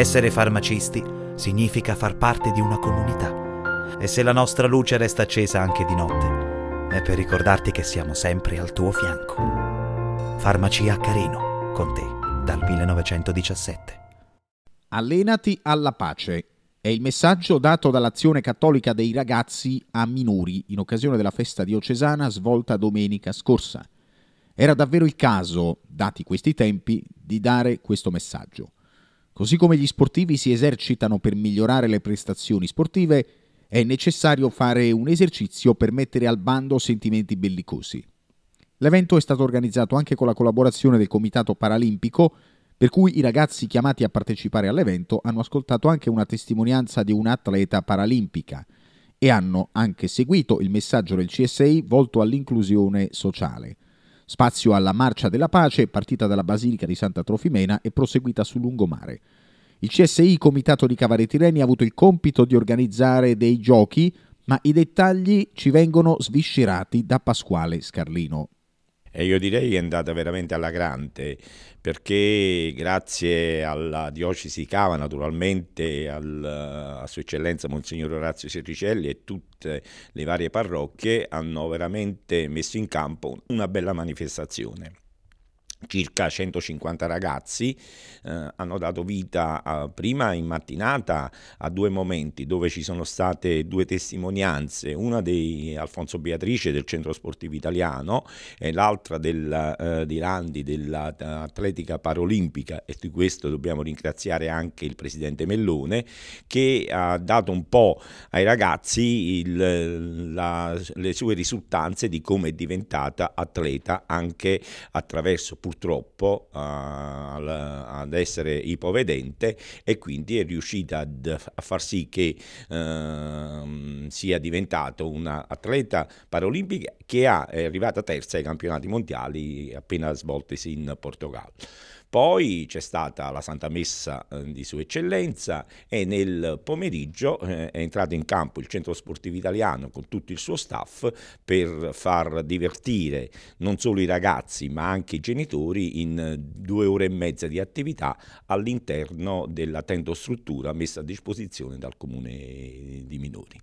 Essere farmacisti significa far parte di una comunità. E se la nostra luce resta accesa anche di notte, è per ricordarti che siamo sempre al tuo fianco. Farmacia Carino, con te dal 1917. Allenati alla pace. È il messaggio dato dall'azione cattolica dei ragazzi a minori in occasione della festa diocesana svolta domenica scorsa. Era davvero il caso, dati questi tempi, di dare questo messaggio. Così come gli sportivi si esercitano per migliorare le prestazioni sportive, è necessario fare un esercizio per mettere al bando sentimenti bellicosi. L'evento è stato organizzato anche con la collaborazione del Comitato Paralimpico, per cui i ragazzi chiamati a partecipare all'evento hanno ascoltato anche una testimonianza di un'atleta paralimpica e hanno anche seguito il messaggio del CSI volto all'inclusione sociale. Spazio alla Marcia della Pace, partita dalla Basilica di Santa Trofimena e proseguita sul lungomare. Il CSI Comitato di Tireni, ha avuto il compito di organizzare dei giochi, ma i dettagli ci vengono sviscerati da Pasquale Scarlino e io direi che è andata veramente alla grande perché grazie alla diocesi Cava naturalmente al, a sua eccellenza Monsignor Orazio Serricelli e tutte le varie parrocchie hanno veramente messo in campo una bella manifestazione circa 150 ragazzi eh, hanno dato vita a, eh, prima in mattinata a due momenti dove ci sono state due testimonianze, una di Alfonso Beatrice del Centro Sportivo Italiano e l'altra del, eh, di Randi dell'Atletica Parolimpica e di questo dobbiamo ringraziare anche il presidente Mellone che ha dato un po' ai ragazzi il, la, le sue risultanze di come è diventata atleta anche attraverso purtroppo ad essere ipovedente e quindi è riuscita a far sì che ehm, sia diventato un'atleta paraolimpica che è arrivata terza ai campionati mondiali appena svoltisi in Portogallo. Poi c'è stata la Santa Messa eh, di Sua Eccellenza e nel pomeriggio eh, è entrato in campo il Centro Sportivo Italiano con tutto il suo staff per far divertire non solo i ragazzi ma anche i genitori in eh, due ore e mezza di attività all'interno della tendostruttura messa a disposizione dal Comune di Minori.